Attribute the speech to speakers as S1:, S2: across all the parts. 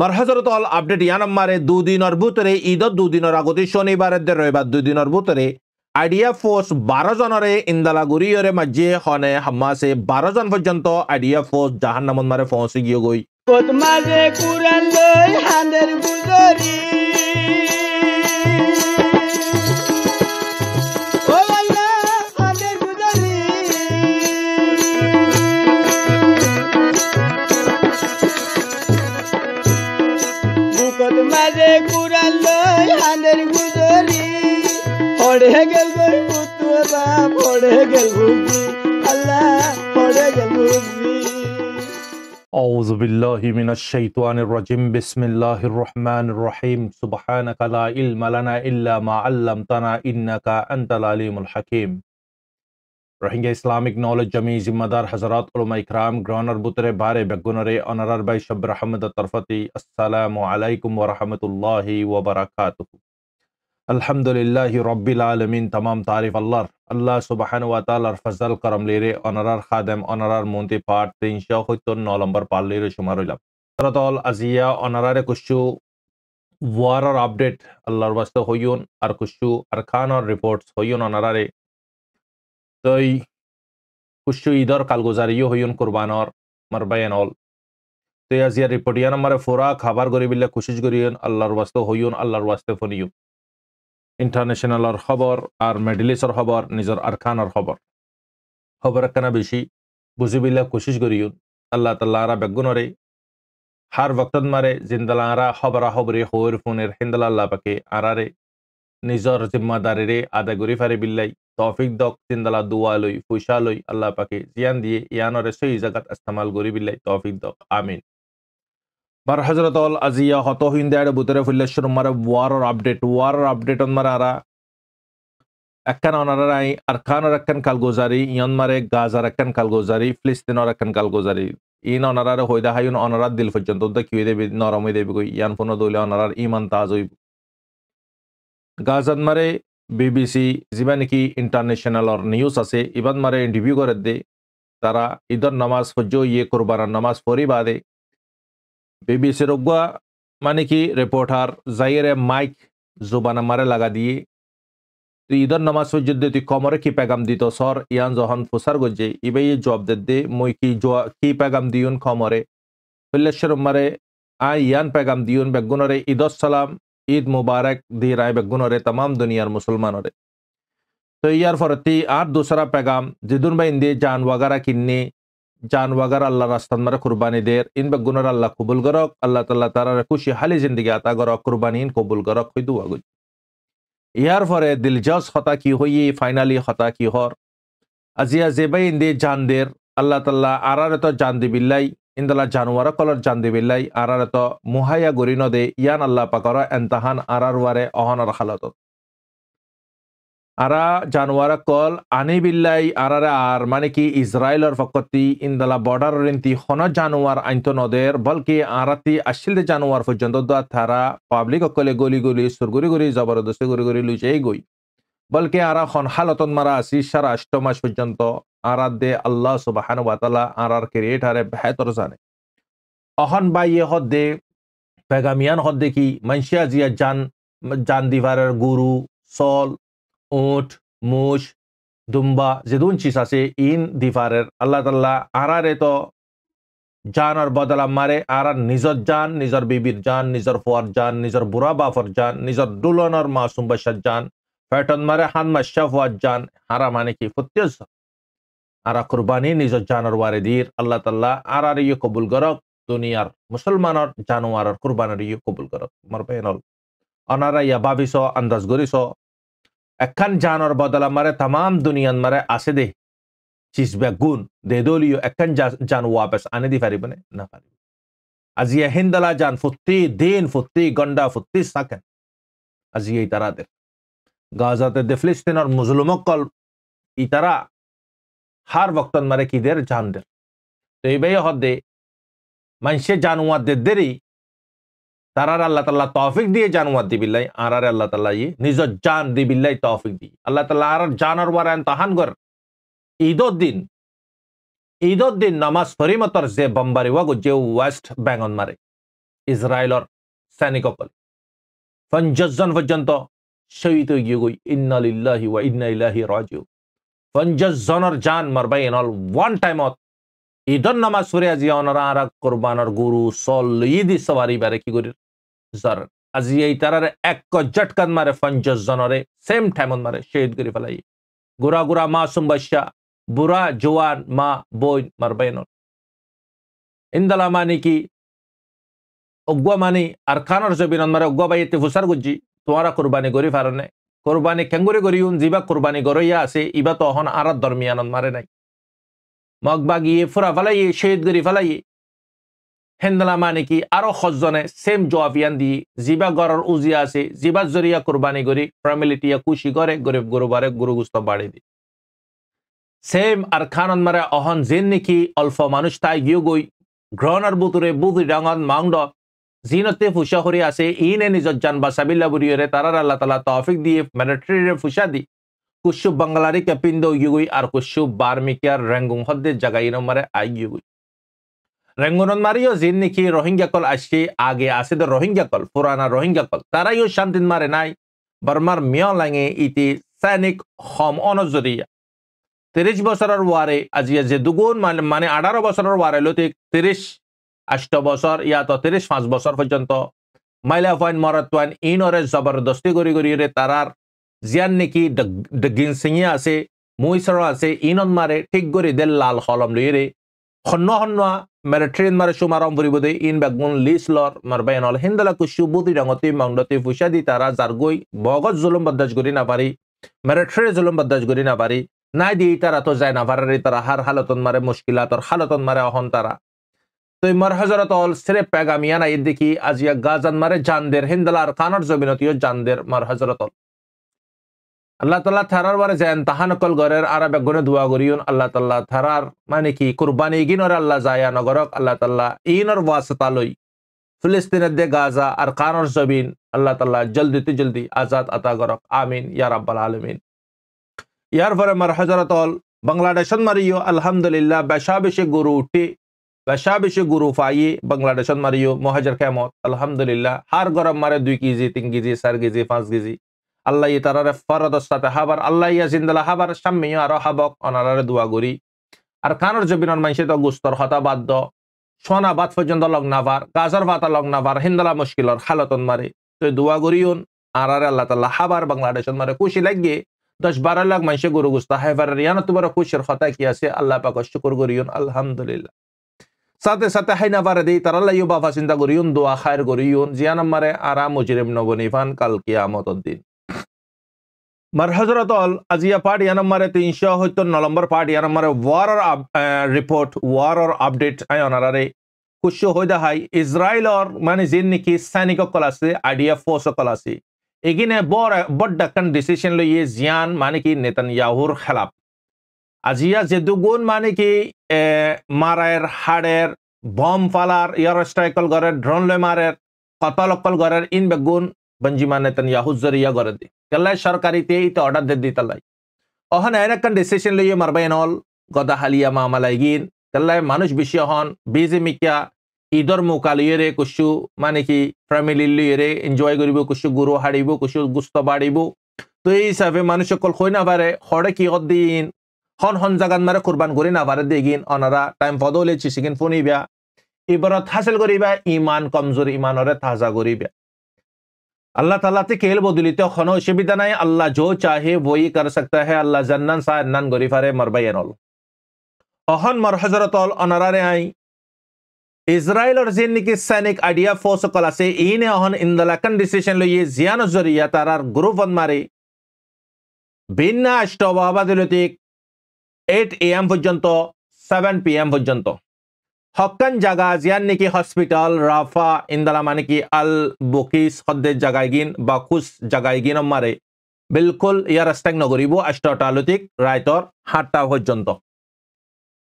S1: মরহজরত all update ইয়ানম্মারে দুদিনের ভিতরে ঈদত দুদিনের আগতে শনিবার রবিবার দুদিনের ভিতরে আইডিয়া ফোর্স বারো জনরে ইন্দালাগুড়িয়রে মাঝে হনে হামাসে বারো জন পর্যন্ত আইডিয়া ফোর্স জাহান নামন মারে পৌঁছে গিয়ে গই কুরান গুজরি কুড়ালয় হানের গুজরি পড়ে গেল পুতুরা পড়ে গেল আল্লাহ পড়ে গেল أعوذ بالله من الشيطان الرجيم بسم الله الرحمن الرحيم سبحانك لا علم لنا إلا ما علمتنا إنك أنت العليم الحكيم রোহিঙ্গা ইসলামিক নলেজ জমি জিম্মাদার হজরত উলমা ইকরাম গ্রহণর বুতরে বারে বেগুনরে অনারার বাই শব্বর আহমদ তরফতি আসসালামু আলাইকুম ওরহমতুল্লাহি ওবরাকাত আলহামদুলিল্লাহি রব্বিল আলমিন তাম তারিফ আল্লাহর আল্লাহ সুবাহান ওয়াতালার ফজল করম লিরে অনারার খাদেম অনারার মন্ত্রী পাঠ তিনশো সত্তর ন নম্বর পাল্লির সুমার হইলাম তরতল আজিয়া অনারারে কুসু ওয়ারার আপডেট আল্লাহর বাস্তে হইয়ন আর কুসু আর খানর রিপোর্টস হইয়ন অনারারে তই কুশ্চুঈদর কালগুজারিও হইন কুরবানর মার অল তই আজিয়া রিপোর্টিয়ান আমারে ফোরা খাবার গরিবিল্লা কুশিস করিয়ন আল্লাহর ওয়াস্তে হইন আল্লাহর ওয়াস্তে ফোনিও ইন্টারন্যাশনালর খবর আর মেডিলিসর খবর নিজের আরখানর খবর খবর একখানা বেশি বুঝিবিল্লা কুশিস করিয়ন আল্লাহ তাল্লাহরা বেগুনরে হার বক্তত মারে জিন্দালা জিন্দালারা খবরা খবরে হোয়ের ফোনের হিন্দালা আল্লাহ পাকে আরারে নিজৰ জিম্মাদাৰেৰে আদা কৰি ফাৰি বিল্লাই তফিক দক তিনদালা দুৱা লৈ পইচা লৈ আল্লাহ পাকে জিয়ান দিয়ে ইয়ানৰে সেই জাগাত ইস্তেমাল কৰি বিল্লাই তফিক দক আমিন বার হজরত অল আজি হত হিন্দার বুতরে ফুল্লেশ্বর মারা ওয়ারর আপডেট ৱাৰৰ আপডেট মারা আরা একখান অনারা আই আৰখানৰ একখান কালগোজারি ইয়ন মারে গাজার একখান কালগোজারি ফিলিস্তিনর একখান কালগোজারি ইন অনারার হইদা হাই অনারার দিল পর্যন্ত কি হয়ে দেবে নরম হয়ে দেবে ইয়ান ফোনত দইলে অনারার ইমান তাজ হইব গাজাদ মারে বিবিসি যিমান নেকি ইন্টারনেশনালৰ নিউজ আছে ইমান মারে ইন্টারভিউ করে দে তারা ঈদর নামাজ সহ্য ইয়ে করবার নামাজ পড়ি বাদে বিবিসি রোগা মানে কি রিপোর্টার জাইরে মাইক জোবান মারে লাগা দিয়ে তুই ঈদর নামাজ সহ্য দে তুই কমরে কি পেগাম দিত সর ইয়ান জহন ফুসার গজে ইবাই জব দে দে মই কি কি পেগাম দিউন কমরে ফুল্লেশ্বর মারে আই ইয়ান পেগাম দিউন বেগুনরে ঈদ সালাম ঈদ মুবারক দি রায় বেগুনরে তাম দুনিয়ার মুসলমানরে তো ইয়ার ফরতি আর দুসরা পেগাম জিদুন বা ইন্দি জান ওয়াগারা কিন্নি জান ওয়াগার আল্লাহ রাস্তান মারে কুরবানি দের ইন বেগুনর আল্লাহ কবুল গরক আল্লাহ তাল্লাহ তার খুশি হালি জিন্দিগি আতা গরক কুরবানি ইন কবুল গরক হই দু ইয়ার ফরে দিলজস হতা কি হইয়ি ফাইনালি হতা কি হর আজিয়া জেবাই ইন্দি দের আল্লাহ তাল্লাহ আরারে তো জান দিবিল্লাই ಇಂದಲ আরার তো ಜಾಂದಿವಿಲ್ಲೈ গুরি ಮುಹಾಯ ইয়ান আল্লাহ পাকর এন্তাহান আরার ওয়ারে অহনার ಹಾಲತ আরা জানুয়ার কল আনি বিল্লাই আরারে আর মানে কি ইসরায়েলর ফকতি ইন্দালা বর্ডার রিন্তি হন জানুয়ার আইন্ত নদের বলকি আরাতি আসিল জানুয়ার পর্যন্ত তারা পাবলিক অকলে গলি গলি সুরগুরি গুরি জবরদস্তি গুরি গুরি লুচেই গই বলকে আরা হন হালতন মারা আসি সারা অষ্টমাস পর্যন্ত দে আল্লাহ সুবাহান ওয়াতালা আর আর ক্রিয়েটারে বেহতর জানে অহন বা ইয়ে দে পেগামিয়ান হদ দেখি মানসিয়া জিয়া জান জান দিভারের গুরু সল উঠ মুষ দুম্বা যেদুন চিস আছে ইন দিভারের আল্লাহ তাল্লাহ আরারে তো আর বদলা মারে আর নিজর জান নিজর বিবির জান নিজর ফোয়ার জান নিজর বুড়া বাফর জান নিজর দুলনর মাসুম বাসার জান ফ্যাটন মারে হান মাসা জান হারা মানে কি ফুত্য আরা কোরবানি নিজৰ জানোৱাৰে দিৰ আল্লাহ তাল্লাহ আর আর ইয়ে কবুল কৰক দুনিয়াৰ মুছলমানৰ জানোৱাৰৰ কোরবানের ইয়ে কবুল কৰক মোৰ পেনল অনাৰা ইয়া ভাবিস আন্দাজ কৰিছ একখান জানর বদলা মারে তাম দুনিয়ান মারে আসে দে চিজবে গুণ দে দলীয় একখান জান ওয়াপেস আনে দি না নাপাৰিব আজি হিন্দলা জান ফুত্তি দিন ফুত্তি গন্ডা ফুত্তি সাকেন আজি এই তাৰাদের গাজাতে দে ফিলিস্তিনৰ মুজলুমকল ই তাৰা কি দের জান দের তো এইভাবে হদে মানুষে দেরই তার আর আল্লাহ তাল্লাহ তফিক দিয়ে জানুয়ার দিবিল্লাই আর আর আল্লাহ তাল্লাহ ইয়ে নিজ জান দিবিল্লাই তহফিক দিয়ে আল্লাহ তাল্লাহ আর আর তাহান তাহানগর ঈদর দিন ঈদর দিন নামাজ ফরিমতর যে বম্বারি ওয়াগো যে ওয়েস্ট বেঙ্গন মারে ইসরায়েলর সৈনিকসকল পঞ্চাশজন পর্যন্ত শহীদ হয়ে গিয়ে গই ইন্নালিল্লাহি ওয়া ইন্না ইলাহি রাজিউ জনের জান মারবাই এনল ওয়ান টাইমত ঈদর নামাজ পড়ে আজি অনরা আরা কোরবানর গুরু সল ঈদি সবারি বারে কি করি জর আজি এই তারারে এক জটকান মারে পঞ্চাশ জনরে সেম টাইমত মারে শহীদ করে ফেলাই গুড়া গুড়া মা বাসা বুড়া জোয়ান মা বইন মারবাই এনল ইন্দালা মানে কি অগুয়া মানি আর খানর জবিন মারে বাই এতে ফুসার গুজি তোমারা কোরবানি করি ফারনে কোরবানি খেঙ্গুরি গরিউন যিবা কোরবানি গরইয়া আছে ইবা তো অহন আরাত দরমিয়ানত মারে নাই মগ বাগিয়ে ফুরা ফেলাইয়ে শহীদ গরি ফেলাইয়ে হেন্দলা মানে কি আরো সজ্জনে সেম জোয়াবিয়ান দিয়ে জিবা গড়র উজিয়া আছে জিবা জরিয়া কোরবানি গরি ফ্যামিলিটিয়া খুশি করে গরিব গরুবারে গরু গুস্ত বাড়ি দি সেম আর খানন মারে অহন জেন নেকি অল্প মানুষ তাই গিয়ে গই গ্রহণের বুতুরে বুধি ডাঙন মাংড জিনতে ফুসা করি আছে ইনে নিজর জান বাসাবিল্লা বুড়িয়রে তারার আল্লাহ তালা তফিক দিয়ে ম্যানেট্রিরে ফুসা দি কুসু বাংলারি কেপিন্দ ইউগুই আর কুসু বার্মিকিয়ার রেঙ্গুং হদ্দে জাগাই নমারে আই ইউগুই রেঙ্গুনন মারিও জিন নিখি রোহিঙ্গা কল আসছে আগে আছে তো রোহিঙ্গা কল পুরানা রোহিঙ্গা কল তারাইও শান্তিন মারে নাই বর্মার মিয় লাঙে ইতি সৈনিক হম অনজরিয়া তিরিশ বছরের ওয়ারে আজিয়া যে দুগুণ মানে, মানে আঠারো বছরের ওয়ারে লতিক তিরিশ আষ্ট বছর ইয়াত তিরিশ পাঁচ বছর পর্যন্ত মাইলা পয়েন্ট মরাত ইনরে জবরদস্তি করি করি তারার জিয়ান নেকি ডিগিন সিঙিয়া আছে মুইসর আছে ইনন মারে ঠিক করে দে লাল হলম লইরে হন্য হন্যা মেরে ট্রেন মারে সুমারম ফুরিব দে ইন বেগুন লিস লর মার বাইন হল হিন্দলা কুসু বুদি রঙতি মংডতি ফুসা দি তারা জারগই বগত জুলুম বদাজ করি না পারি মেরে ট্রে জুলুম বদাজ করি না পারি নাই দি তারা তো যায় না পারারি তারা হার হালতন মারে মুশকিলাতর হালতন মারে অহন তারা તો એ મરહઝરત ઓલ સિરે પેગામિયાના ઈદ્દીકી આજિયા ગાઝન મારે જાનદેર હિન્દલાર ખાનર જમીનતીઓ જાનદેર મરહઝરત আল্লাহ তাল্লাহ থারার বারে যান তাহা নকল গরের আর বেগুনে দোয়া করিউন আল্লাহ তাল্লাহ থারার মানে কি কুরবানি গিনর আল্লাহ জায়া নগরক আল্লাহ তাল্লাহ ইনর ওয়াসতা ফিলিস্তিনের দে গাজা আর কানর জবিন আল্লাহ তাল্লাহ জলদিতে জলদি আজাদ আতা গরক আমিন ইয়ার আব্বাল আলমিন ইয়ার পরে মার হজরত অল বাংলাদেশন মারিও আলহামদুলিল্লাহ বেশা বেশি গুরু উঠি বেশাবেশি গুরু ফাই বাংলাদেশত মারিও মহাজার খেমত আলহামদুলিল্লাহ হার গরম মারে দুই কেজি তিন কেজি চার কেজি পাঁচ কেজি আল্লাহ তারারে ফরদর সাথে হাবার আল্লাহ ইয়া জিন্দালা হাবার সাম্মিও আরো হাবক অনারারে দোয়া করি আর খানোর জবিনর মাইসে তো গুস্তর হতা বাদ্য সোনা বাদ পর্যন্ত লগ্নাভার গাজর বাতা লগ্নাভার হিন্দালা মুশকিলর হালতন মারে তো দোয়া করিউন আর আর আল্লাহ তাল্লাহ হাবার বাংলাদেশ মারে খুশি লাগিয়ে দশ বারো লাখ মানুষে গুরু গুস্তা হাইবার ইয়ানো তোমার খুশির হতা কি আছে আল্লাহ পাক শুকুর করিউন আলহামদুলিল্লাহ সাথে সাথে হাইনা পারে দিই তারা লাইও বাবা চিন্তা করিউন দোয়া খায়ের করিউন জিয়া নাম্বারে আরাম উজিরেম ফান কাল কিয়ামত দিন মার হজরত অল আজিয়া পার্ট ইয়া নম্বরে তিনশো সত্তর নম্বর পার্ট ইয়া নম্বরে ওয়ার রিপোর্ট ওয়ার আপডেট আই অনারারে কুশু হইদা হাই ইসরায়েলর মানে যে নাকি সৈনিক সকল আছে আইডিয়া ফোর্স সকল আছে এগিনে বড় বড় ডাকান ডিসিশন লইয়ে জিয়ান মানে কি নেতান ইয়াহুর খেলাফ আজিয়া দুগুণ মানে কি মারের হাড়ের বম ফালার ইয়ার স্ট্রাইকল গড়ের ড্রোন লয় মারের কতল অকল গড়ের ইন বেগুন বঞ্জি মানে তেন ইয়াহুজর ইয়া গড়ে দি তেলাই সরকারিতে ইতে অর্ডার দে দি তেলাই অহন এর একটা ডিসিশন লইয়ে মারবেন হল গদা হালিয়া মামালাই গিন কেলাই মানুষ বেশি হন বিজেমিকা ঈদর রে কুসু মানে কি ফ্যামিলি রে এনজয় করিব কুসু গুরু হাড়িব কুসু গুস্ত বাড়িব তো এই হিসাবে মানুষ সকল হই না পারে হরে কি দিন হন হন জাগান মারে কোরবান করি না পারে দেখিন অনারা টাইম পদ হলে চিসিকিন ফুনিবা ইবরত হাসিল করিবা ইমান কমজোর ইমানরে তাজা করিবা আল্লাহ তালা তে কেল বদলিত হন অসুবিধা নাই আল্লাহ জো চাহে বই কর সকতা হে আল্লাহ জান্নান সাহ নান গরিফারে মরবাইয়েন অল অহন মর হজরত অল অনারারে আই ইসরায়েলর যে নাকি সৈনিক আইডিয়া ফোর্স কল আছে ইনে অহন ইন্দালাকান ডিসিশন লইয়ে জিয়ানো জরিয়া তারার গ্রুপ মারে বিন্যা অষ্টবাবাদলতিক এইট এ এম পর্যন্ত সেভেন পি এম পর্যন্ত হকান জাগা জিয়ান নাকি হসপিটাল রাফা ইন্দালা মানে কি আল বকিস সদ্দের জায়গায় গিন বা খুশ জাগাইগিন গিন মারে বিলকুল ইয়ার স্ট্যাং নগরিব আষ্টালতিক রায়তর হাটটা পর্যন্ত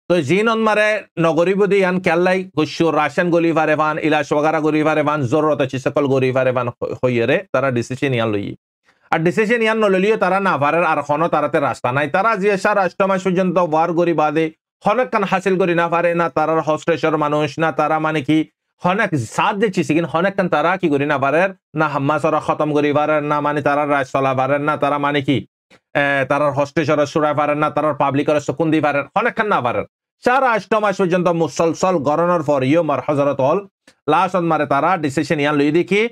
S1: তো জিন অনমারে নগরীব দি ইয়ান কেল্লাই কুসু রাশন গলি ভারে ভান ইলাশ বগারা গরি ভারে ভান জরুরত আছে সকল গরি ভারে ভান হইয়ে তারা ডিসিশন ইয়ান লই আর ডিসিশন ইয়ার নললিও তারা না ভারের আর হন তারাতে রাস্তা নাই তারা যে সার আষ্টমাস পর্যন্ত ওয়ার করি বাদে হনেক কান হাসিল করি না পারে না তারার হস্টেশ্বর মানুষ না তারা মানে কি হনেক সাথ দিচ্ছি কিন্তু হনেক কান তারা কি করি না পারেন না হাম্মা সরা খতম করি পারেন না মানে তারা রাজ চলা পারেন না তারা মানে কি তারার হস্টেশ্বর সুরাই পারেন না তারার পাবলিকের শকুন দি পারেন হনেক কান না পারেন সারা আষ্টমাস পর্যন্ত মুসলসল গরণের পর ইয়ো মার হজরত হল লাস্ট মারে তারা ডিসিশন ইয়ান লই দেখি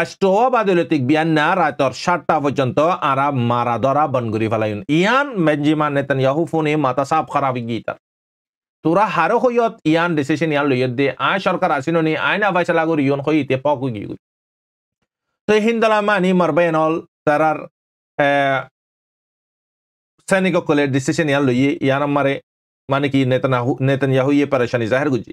S1: আষ্ট বাদলতিক বিয়ান্না রাতর সাতটা পর্যন্ত আরা মারা ধরা বনগুরি ফেলায়ন ইয়ান মেঞ্জিমা নেতান ইয়াহু ফোনে মাতা সাপ খারাপ গীতার তোরা হারো হইয়ত ইয়ান ডিসিশন ইয়ান লইয়ত দে আয় সরকার আসিননি আইন আবাইসা লাগুর ইয়ন হই ইতে পক গি তো হিন্দলা মানি মারবেন অল তারার সৈনিক কলে ডিসিশন ইয়ান লইয়ে ইয়ান মারে মানে কি নেতান নেতান ইয়াহু ইয়ে পরেশানি জাহের গুজি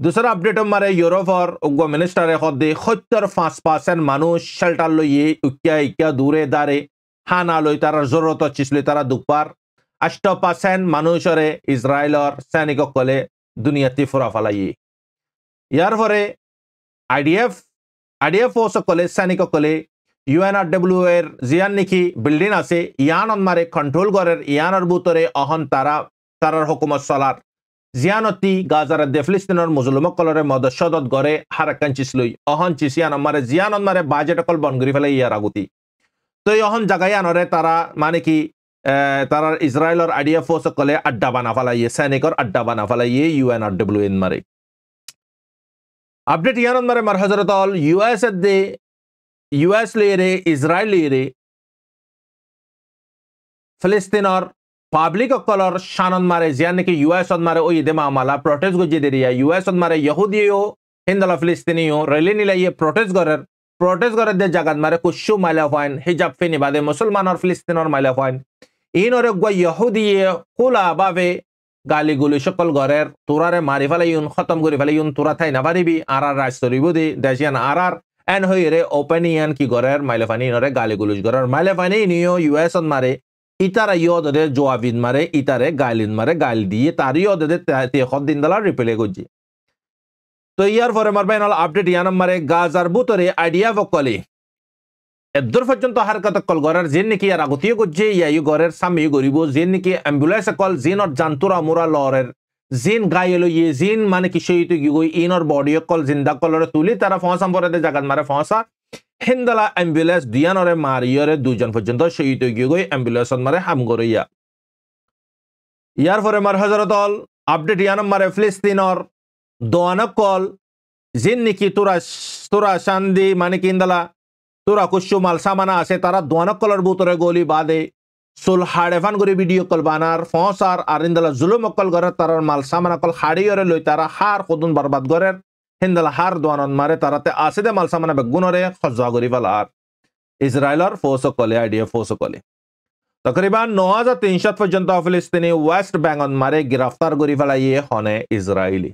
S1: दूसरा अपडेट हमारे यूरोप और उगो मिनिस्टर পাঁচ सत्तर पांच पार्सेंट मानूष शेल्टर लइए इक्या इक्या दूरे दारे লই তার জরুরত जरूरत चिसले तारा আষ্ট পার্সেন্ট মানুষরে ইসরায়েলর সৈনিকসকলে দুনিয়াতে ফুরা ফালাই ইয়ার পরে আইডিএফ আইডিএফ সকলে সৈনিকসকলে আর ডব্লিউ এর জিয়ান নিখি বিল্ডিং আছে ইয়ান মারে কন্ট্রোল করার ইয়ানর বুতরে অহন তারা তারার হুকুমত চলার জিয়ানতি গাজার দে ফিলিস্তিনৰ মজলুমকলৰে মদস্যদত গড়ে হারাকান লৈ অহন চিসিয়ান মাৰে জিয়ানত মাৰে বাজেট অকল বন কৰি পেলাই ইয়াৰ আগুতি তো এই অহন জাগাই আনৰে তাৰা মানে কি তারার ইসরায়েলর আইডিয়া ফোর্স সকলে আড্ডা বানা ফেলাইয়ে সৈনিকর আড্ডা বানা ফেলাইয়ে ইউএন আর ডব্লিউ এন মারে আপডেট ইয়ানন মারে মার হজরত অল ইউএস এর দে ইউএস লিয়ে রে ইসরায়েল লিয়ে রে ফিলিস্তিনর ಪಬ್ಲಿಕ್ ಒಕ್ಕಲರ್ ಶಾನೊಂದ್ ಮಾರೆ ಜಿಯಾನಕ್ಕೆ ಯು ಎಸ್ ಒಂದ್ ಮಾರೆ ಓ ಇದೆ ಮಾಮಲ ಪ್ರೊಟೆಸ್ಟ್ ಗೊಜ್ಜಿದಿರಿಯ ಯು ಎಸ್ ಒಂದ್ ಮಾರೆ ಯಹುದಿಯೋ ಹಿಂದಲ ಫಿಲಿಸ್ತೀನಿಯೋ ರಲಿ ನಿಲಯ ಪ್ರೊಟೆಸ್ಟ್ ಗೊರರ್ ಪ್ರೊಟೆಸ್ಟ್ ಗೊರದ್ದೆ ಜಗದ್ ಮಾರೆ ಕುಶು ಮೈಲ ಹೊಯ್ನ್ ಹಿಜಾಬ್ ಫಿನಿ ಬಾದೆ ಮುಸಲ್ಮಾನರ್ ಫಿಲಿಸ್ತೀನರ್ ಮೈಲ ಹೊಯ್ನ್ ಏನೊರೆ ಗೊಯ ಯಹುದಿಯೇ ಕುಲ ಬಾವೆ গালি গুলি সকল গড়ের তোরারে মারি ফেলে ইউন খতম করে ফেলে ইউন তোরা থাই না পারিবি আর আর রাজ তরিব দি দেশিয়ান আর আর এন হইরে ওপেনিয়ান কি গড়ের মাইলে ফানি ইনরে গালি গুলিশ গড়ের মাইলে ফানি নিও ইউএস মারে ইতারা ইয়দে জোয়াবিন মারে ইতারে গাইলিন মারে গাইল দিয়ে তার ইয়দে তেহদ্দিন দালার রিপেলে গজি তো ইয়ার পরে মারবে নাল আপডেট ইয়ানাম মারে গাজার বুতরে আইডিয়া বকলি এদর পর্যন্ত হার কথা কল গরের যে নাকি আর আগতীয় গজে ইয়াই গরের সামনে গরিব যে নাকি অ্যাম্বুলেন্স কল জিন অর জান্তুরা মোরা লরের জিন গাই এলো ইয়ে জিন মানে কিছু ইন ওর বডি কল জিন্দা কলরে তুলি তারা ফঁসা পরে জাগাত মারে ফঁসা হেন্দালা এম্বুলেন্স দুয়ানরে মারিয়রে দুজন পর্যন্ত শহীদ গিয়ে এম্বুলেন্স মারে হাম গরইয়া ইয়ার পরে মার হজরত আপডেট ইয়ানম মারে ফিলিস্তিনর দোয়ানক কল জিন নিকি তোরা তোরা শান্দি মানে কিন্দালা তোরা কুসু মাল সামানা আছে তারা দোয়ানক কলর বুতরে গলি বাদে সুল হাড়ে ফান করে ভিডিও কল বানার ফসার আর আর ইন্দালা জুলুম অকল ঘরের তারার মাল সামানা কল হাড়িয়রে লই তারা হার কদুন বরবাদ করে হিন্দল হার দোয়ান মারে তারাতে আসিদে মালসামানে বেগুনরে খজাগুরি ফালার ইসরায়েলর ফোর্স কলে আইডিএফ ফোর্স কলে তকরিবান ন হাজার তিনশত পর্যন্ত ফিলিস্তিনি ওয়েস্ট ব্যাঙ্গন মারে গ্রেফতার করি ফেলাইয়ে হনে ইসরায়েলি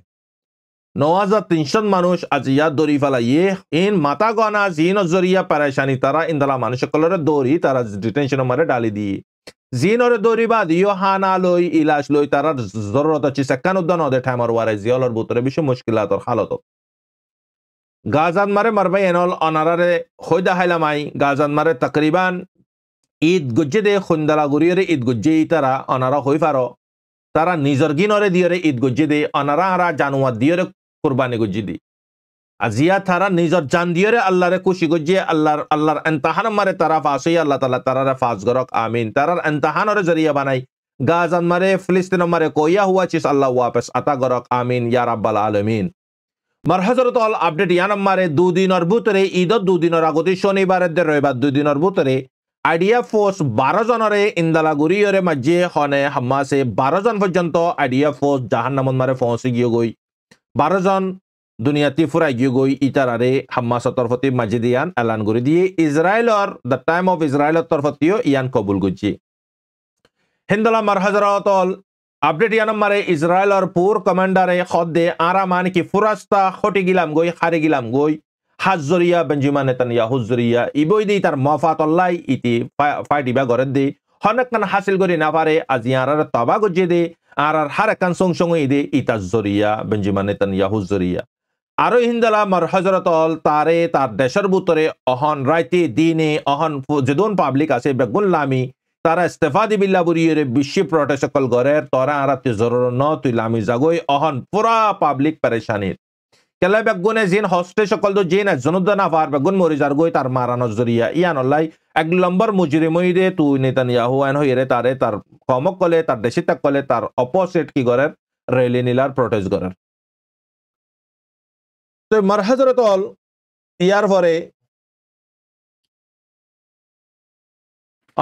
S1: ন হাজার তিনশত মানুষ আজ ইয়া দৌড়ি ফেলাইয়ে ইন মাতা গনা জি নজরিয়া পেরেশানি তারা ইন্দালা মানুষ কলরে দৌড়ি তারা ডিটেনশন মারে ডালি দিয়ে দৌড়ি দৌড়িবা দিও হানা লই ইলাজ লই তারা জরুরত আছে সেকান উদ্যান ওদের ঠাইমার ওয়ারে জিয়লর বুতরে বেশি মুশকিলাতর হালত গাজান মারে মারবাই এনল অনারারে হইদা হাইলামাই গাজান মারে তকরিবান ঈদ গুজ্জে দে খুন্দালা গুরিয়রে ঈদ গুজ্জে তারা অনারা হই পার তারা নিজর গিনরে দিয়রে ঈদ গুজ্জে দে অনারা হারা জানুয়া দিয়রে কুরবানি গুজ্জি দি আজিয়া তারা নিজর জান দিয়রে আল্লাহরে খুশি গুজ্জে আল্লাহর আল্লাহর এনতাহান মারে তারা ফাঁসই আল্লাহ তালা তারারে ফাঁস গরক আমিন তারার এন্তাহানরে জরিয়া বানাই গাজান মারে ফিলিস্তিন মারে কইয়া হুয়া চিস আল্লাহ ওয়াপেস আতা গরক আমিন ইয়ার আব্বাল আলমিন ಮರ್ಹಜರತ ಅಲ್ আপডেট ಏನಮ್ಮಾರೆ ದಿನರ್ ಭೂತರೆ ಈದ ದಿನರ ಆಗತಿ ಶನಿವಾರದ್ದೆ ರವಿವಾರ ದಿನರ್ ಭೂತರೆ আইডিয়া ফোর্স বারো জনরে ইন্দালা গুড়িয়রে মাঝে হনে হাম্মাসে বারো জন পর্যন্ত আইডিয়া ফোর্স জাহান নামন মারে ফৌঁসি গিয়ে গই বারো জন দুনিয়াতে ফুরাই গিয়ে গই ইতারারে হাম্মাসের তরফতে মাঝে দিয়ান এলান করে দিয়ে ইসরায়েলর দ্য টাইম অফ ইসরায়েলর তরফতেও ইয়ান কবুল করছে হিন্দলা মারহাজারতল আপডেট ইয়ানম্মারে ইসরায়েলর পুর কমান্ডারে খদ্দে আরা মান কি ফুরাস্তা খটি গিলাম গই হারে গিলাম গই হাজরিয়া বেঞ্জিমা নেতানিয়া হুজরিয়া ইবই দি তার অল্লাই ইতি ফাইটিবা গরে দি হনকান হাসিল করি না পারে আজি আরার তবা গজিয়ে দে আর আর সং সংসঙ্গ ইদে ইতাজরিয়া বেঞ্জিমা নেতানিয়া হুজরিয়া আরো হিন্দালা মর হজরত অল তারে তার দেশের বুতরে অহন রাইতে দিনে অহন যেদন পাবলিক আছে বেগুন লামি তারা ইস্তেফা দিবি বুড়িয়ে বিশ্ব প্রোটেসকল গড়ের তরা তুই জরুর ন তুই লামি জাগই অহন পুরা পাবলিক পেরেশানির কেলা বেগুনে জিন হস্তে সকল তো জিন জনুদ্দা না বেগুন বেগুন যার গই তার মারানোর জরিয়া ইয়ান অল্লাই এক লম্বর মুজরি মইরে তু নেতানিয়াহু আইন হইরে তারে তার কমক কলে তার দেশি তাক কলে তার অপোজিট কি গড়ের রেলি নীলার প্রোটেস্ট গড়ের তো মারহাজরত অল ইয়ার পরে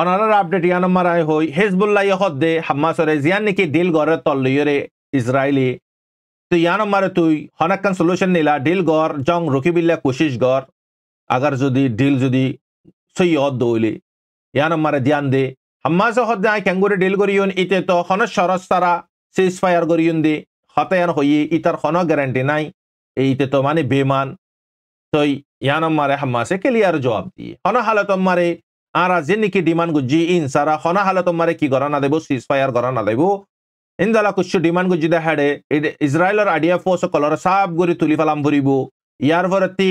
S1: অনারার আপডেট ইয়ান মারাই হই হেজবুল্লা ইহদ্দে হাম্মাসরে জিয়ান নাকি ডিল গড়ে তল্লিয়রে ইসরায়েলি তো ইয়ান মারে তুই হনাক্কান সলিউশন নিলা ডিল গড় জং রকিবিল্লা কোশিশ গড় আগার যদি ডিল যদি সই হদ দৌলি ইয়ান মারে ধ্যান দে হাম্মাস হদ্দে আই ক্যাঙ্গুরে ডিল করিয়ন ইতে তো হন সরস তারা সিজ ফায়ার করিয়ন দে হতায়ান হইয়ে ইতার হন গ্যারান্টি নাই এইতে তো মানে বেমান তই ইয়ান মারে হাম্মাসে ক্লিয়ার জবাব দিয়ে হন হালত মারে আর যে নাকি ডিমান্ড গুজি ইন সারা হনা হালে তোমারে কি গড়া না দেব সিজ ফায়ার গড়া না দেব ইনজালা কুচ্ছু ডিমান্ড গুজি দে হেডে ইসরায়েলর আডিয়া ফোর্স কলর সাব গুড়ি তুলি ফেলাম ভরিব ইয়ার ভরতি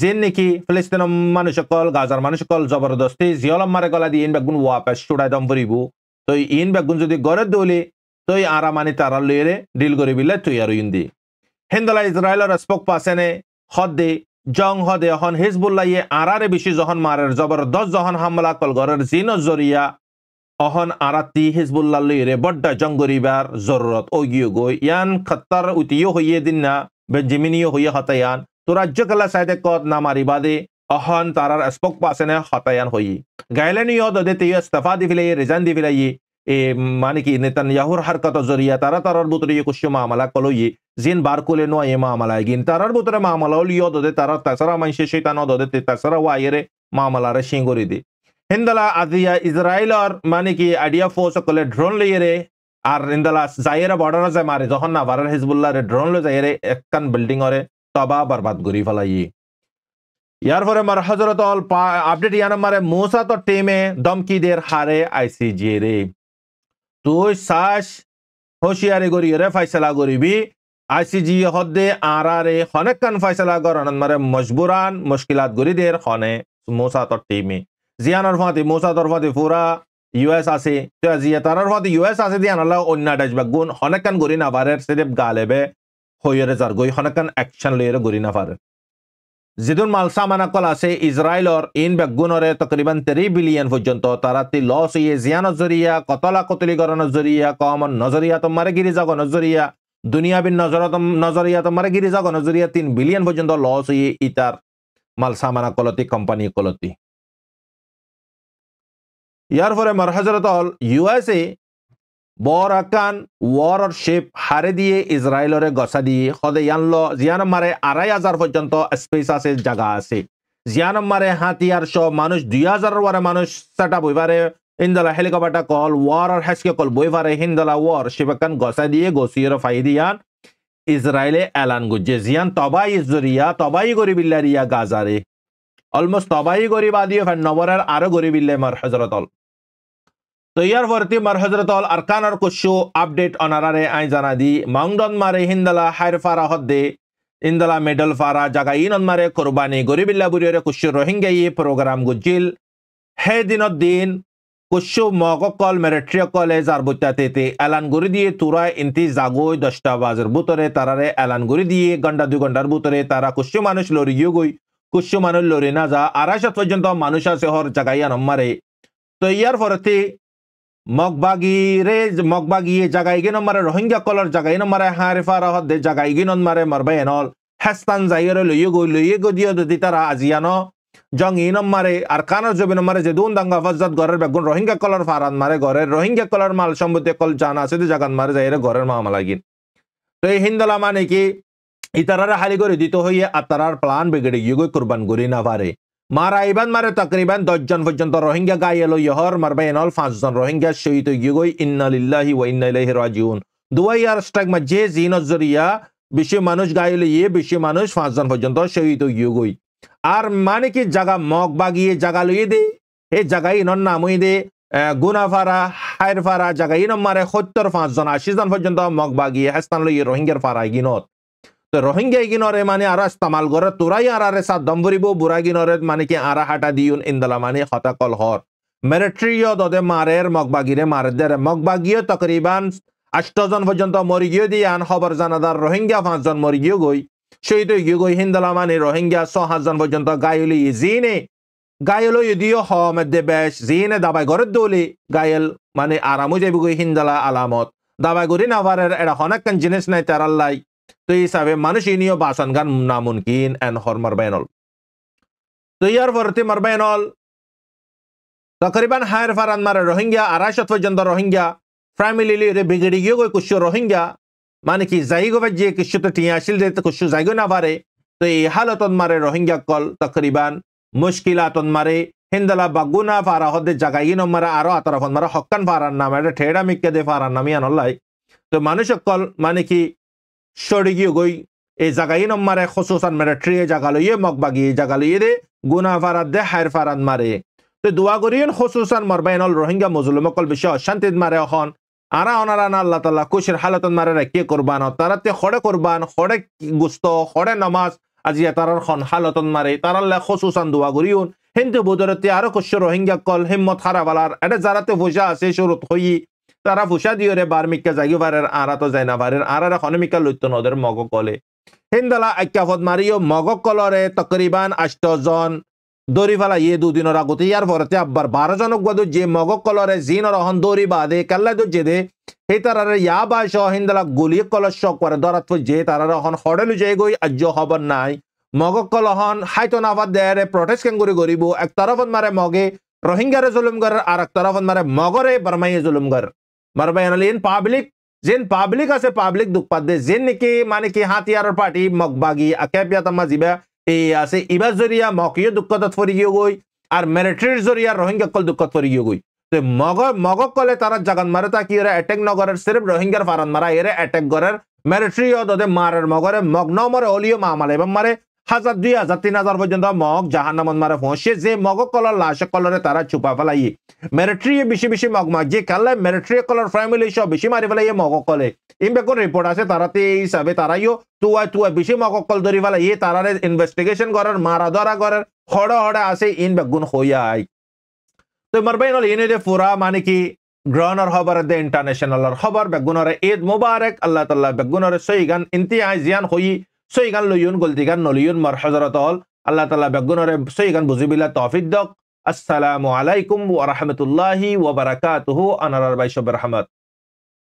S1: যে নেকি ফিলিস্তিন মানুষ সকল গাজার মানুষ সকল জবরদস্তি জিয়লম মারে গলা দিয়ে ইন বেগুন ওয়াপাস চুড়াই দম ভরিব তো ইন বেগুন যদি গড়ে দৌলি তই আরা মানি তারা লইরে ডিল করি বিলে তুই আর ইন্দি হিন্দলা ইসরায়েলর স্পোক পাসেনে হদ দি জং হদে হন হিজবুল্লাহ আড়ারে বেশি যখন মারের জবরদস্ত যখন হামলা কল ঘরের জিন জরিয়া অহন আরাতি হিজবুল্লাহ লইরে বড্ডা জং গরিবার জরুরত ওগিও গই ইয়ান খত্তার উতিও হইয়ে দিন না বেঞ্জিমিনিও হইয়ে হতায়ান তো রাজ্যকালা সাইডে কত না মারিবাদে অহন তারার স্পক পাশে হতায়ান হই গাইলেনিও দদে তেও ইস্তফা দি ফিলাই রিজান মানে কি નેતન્યાહુર હરકતો જરિયા તારા તારાર બુતરે કુશ્ય મામલા કલોયે জিন বার করে নয় এ মামলা গিন তারার বুতরে মামলা ইয়ো দদে তারা তাছাড়া মাইসে শৈতান দদে তে তাছাড়া ওয়াইরে মামলারে সিঙ্গরি দি হিন্দালা আজিয়া ইসরায়েলর মানে কি আইডিয়া ফোর্স সকলে ড্রোন লিয়ে আর ইন্দালা জাইরে বর্ডার যায় মারে যখন না বারার হিজবুল্লাহরে ড্রোন লো যাইরে একখান বিল্ডিং অরে তবা বরবাদ করি ফেলাই ইয়ার পরে মার হজরত অল আপডেট ইয়ানা মারে মোসা তো টিমে দমকিদের হারে আইসিজি রে তুই শাস হুঁশিয়ারি করি রে ফাইসলা করিবি আইসিজি হদ্দে আর আর কান ফাইসলা করণ মারে মজবুরান মুশকিলাত গরি দে হনে মোসা তোর টিমে জিয়ানোর ফাঁতি মোসা তোর ফাঁতি পুরা ইউএস আছে তো জিয়া তারার ফাঁতি ইউএস আছে দিয়ে আনলা অন্য ডাইজবা গুণ কান গরি না পারে সেদেব গালেবে হইয়ারে যার গই কান অ্যাকশন লইয়ারে গরি না পারে যিদুন মালসা আছে ইসরায়েলর ইন বেগুণরে তকরিবান তেরি বিলিয়ন পৰ্যন্ত তাৰাতি তি লস ইয়ে জিয়া নজরিয়া কতলা কতলিগর নজরিয়া কমন নজরিয়া তোমারে গিরিজাগ নজরিয়া দুনিয়াবিন নজর নজরিয়া তোমারে গিরিজাগ নজরিয়া তিন বিলিয়ন পৰ্যন্ত লস ইয়ে ইতার মালসা মানা কলতি ইয়াৰ কলতি ইয়ার হল ইউ এছ এ বরাকান ওয়ার শেপ হারে দিয়ে ইসরায়েলরে গসা দিয়ে সদে ইয়ানল জিয়ানমারে আড়াই হাজার পর্যন্ত স্পেস আছে জায়গা আছে জিয়ানমারে হাতিয়ার শ মানুষ দুই হাজার ওয়ারে মানুষ সেটা বইবারে ইন্দলা হেলিকপ্টার কল ওয়ার আর হেসকে কল বইবারে হিন্দলা ওয়ার একান গসা দিয়ে গসিয়র ফাই দিয়ান ইসরায়েলে এলান গুজে জিয়ান তবাই ইজরিয়া তবাই গরিবিল্লা রিয়া গাজারে অলমোস্ট তবাই গরিব আদিও ফেন নবরের আরো গরিবিল্লে মার হজরতল তো ইয়ার পরতি মার হজরতল আরকানর কোশো আপডেট অনারারে আই জানা দি মাউন্ডন মারে হিন্দালা হায়র ফারা হদ্দে ইন্দালা মেডল ফারা জাগা ইন মারে কোরবানি গরিবিল্লা বুরিয়রে কুশু রোহিঙ্গাই প্রোগ্রাম গুজিল হে দিন দিন কুশু মককল মেরেট্রিয় কলে যার তেতে এলান গুরি দিয়ে তুরা ইন্তি জাগোই দশটা বাজার বুতরে তারারে এলান গুরি দিয়ে গন্ডা দুই ঘন্টার বুতরে তারা কুশু মানুষ লড়িও গই কুশু মানুষ লড়ি না যা আড়াইশত পর্যন্ত মানুষ আছে হর জাগাইয়া নম্মারে তো ইয়ার পরতে মগবাগিরে মগবাগি জাগাই গেন মারে রোহিঙ্গা কলর জাগাই মারে হারিফা রহত দে জাগাই গেন মারে মারবাই এনল হেস্তান জাইরে লইয়ে গই লইয়ে গো দিও দি তারা আজিয়ান জং ই মারে আর কানর জবিন মারে যে দুন দাঙ্গা ফজত ঘরের বেগুন রোহিঙ্গা কলর ফারান মারে ঘরের রোহিঙ্গা কলর মাল সম্বন্ধে কল জানা আছে তো জাগান মারে যাইরে ঘরের মামলা গিন তো এই হিন্দলা মানে কি ইতারারা হালি করে দিত হইয়ে আর তারার প্লান বিগড়ে গিয়ে গই কুরবান করি না পারে মারাইবান মারে তকরিবান দশজন পর্যন্ত রোহিঙ্গা গায়ে এলো ইহর মারবে এনল পাঁচজন রোহিঙ্গা শহীদ গিয়ে ইন্নালিল্লাহি ওয়া ইন্নাইলাহি রাজিউন দুবাই আর স্ট্রাইক মাঝে জিন জরিয়া বেশি মানুষ গায়ে লিয়ে বেশি মানুষ পাঁচজন পর্যন্ত শহীদ গিয়ে গই আর মানে কি জাগা মগ বাগিয়ে জায়গা লইয়ে দে এই জায়গায় ইনর নাম দে গুনাফারা হায়ের ফারা জায়গায় ইনম মারে সত্তর পাঁচজন আশি জন পর্যন্ত মগ বাগিয়ে হাস্তান লইয়ে রোহিঙ্গার ফারা গিনত তো রোহিঙ্গাই গিনরে মানে আর ইস্তামাল করে তোরাই আর আরে দম ভরিব বুড়া গিনরে মানে কি আরা হাটা দিউন ইন্দলা মানে হতাকল হর মিলিটারিও দদে মারের মগবাগিরে মারে দেরে মগবাগিও তকরিবান আষ্টজন পর্যন্ত মরি গিয়ে দিয়ে আন খবর জানাদার রোহিঙ্গা পাঁচজন মরি গিয়ে গই শহীদ হয়ে গিয়ে গই হিন্দলা মানে রোহিঙ্গা ছ হাজার পর্যন্ত গায়লি জিনে ইদিও হ মধ্যে বেশ জিনে দাবাই ঘরের দৌলি গায়ল মানে আরামও যাবি গই হিন্দলা আলামত দাবাই করি নাভারের পারে এটা অনেকক্ষণ জিনিস নাই তারাল্লাই তো এই হিসাবে মানুষ ইনিও বাসান গান নামুনকিন এন হর মারবাইনল তো ইয়ার পরতে মারবাইনল তকরিবান হায়ার ফারান মারে রোহিঙ্গা আড়াইশত পর্যন্ত রোহিঙ্গা ফ্যামিলি লিরে বিগড়ি গিয়ে গই কুসু রোহিঙ্গা মানে কি যাই জাইগো যে কিছু তো টিয়া আসিল যে কুসু যাই গো না পারে তো এই হালত মারে রোহিঙ্গা কল তকরিবান মুশকিল আতন মারে হিন্দলা বাগুনা ফারা হদে জাগাই নম মারে আরো আতরফন মারে হকান ফারান নামে ঠেড়া মিকে দে ফারান নামিয়ান তো মানুষ কল মানে কি শরিকি গই এই জাগাই নম্মারে খসুসান মেরে ট্রিয়ে জাগা লইয়ে মগ বাগিয়ে জাগা লইয়ে রে গুনা ফারাদ দে হায়ের ফারাদ মারে তো দোয়া করিয়েন খসুসান মরবাইন অল রোহিঙ্গা মজলুমকল বিষয় অশান্তি মারে অখন আরা অনারা না আল্লাহ তালা কুশের হালতন মারে রে রেখে কোরবান তারাতে খড়ে কোরবান খড়ে গুস্ত খড়ে নমাজ আজি তারার খন হালতন মারে তারাল্লা খসুসান দোয়া করিউন হিন্দু বুদরতে আরো কুশ রোহিঙ্গা কল হিম্মত হারাবালার এটা যারাতে বোঝা আছে সুরত হই তারা ফুসা দিওরে বার মিক্কা জাগি ভারের আরা তো যায় না ভারের আরারে খনমিকা লুত্য নদের মগ কলে হিন্দলা আখ্যাফত মারিও মগ কলরে তকরিবান আষ্ট জন দৌড়ি ফেলা ইয়ে দুদিনের আগতে ইয়ার পরেতে আব্বার বারো জনক গদ যে মগ কলরে জিন রহন দৌড়ি বাদে কাল্লা দু জেদে সেই তারারে ইয়া বা সহিন্দলা গলি কলর শক করে দরাত যে তারা রহন হড়েলু যে গই আজ্য হবর নাই মগ কলহন তো নাফাত দেয়ারে প্রটেস্ট কেঙ্গুরি গরিব এক তরফত মারে মগে রোহিঙ্গারে জুলুমগর আর এক তরফত মারে মগরে বার্মাইয়ে জুলুমগর মাৰবায়ন পাব্লিক যেন পাব্লিক আছে পাব্লিক দুখ পাত দে যেন নেকি মানে কি হাতিয়াৰৰ পাৰ্টি মগ বাগি আকেপিয়াত আমাৰ যিবা এই আছে ইবাৰ জৰিয়া মকীয় দুখত ফৰি গিয় গৈ আৰু মেৰিটেৰীৰ জৰিয়া ৰোহিংগাসকল দুখত ফৰি গিয় গৈ মগৰ মগক কলে তাৰ জাগান মাৰে তাক ইয়াৰে এটেক নগৰৰ চিৰ ৰোহিংগাৰ ফাৰণ মাৰা ইয়াৰে এটেক কৰাৰ মেৰিটেৰী অদে মাৰ মগৰে মগ্ন মৰে অলিঅ মা মাৰে এবাৰ মাৰে হাজার দুই হাজার তিন হাজার পর্যন্ত মগ নামত মারে পৌঁছে যে মগ কলর লাশ কলরে তারা ছুপা ফেলাই মেরিট্রি বেশি বেশি মগ মাগ যে খেলে মেরিট্রি কলর ফ্যামিলি সব বেশি মারি পেলাই মগ কলে ইম্বেকর রিপোর্ট আছে তারাতে এই হিসাবে তারাইও তুয়ায় তুয়ায় বেশি মগ কল ধরি ফেলাই তারারে ইনভেস্টিগেশন করার মারা ধরা করার হড়ে হড়ে আছে ইন বেগুন হইয়াই তো মার ভাই নল ইনে ফুরা মানে কি গ্রহণর খবর দে ইন্টারন্যাশনালর খবর বেগুনরে ঈদ মুবারক আল্লাহ তাল্লাহ বেগুনরে সই গান ইন্তিয়া জিয়ান হই সৈগান লইয়ুন গলতিগান নলিয়ুন মর হজরত হল আল্লাহ তালা বেগুনরে সৈগান বুঝিবিলা তহফিক দক আসসালামু আলাইকুম ওয়া রাহমাতুল্লাহি ওয়া বারাকাতুহু আনারার বাইশ রহমত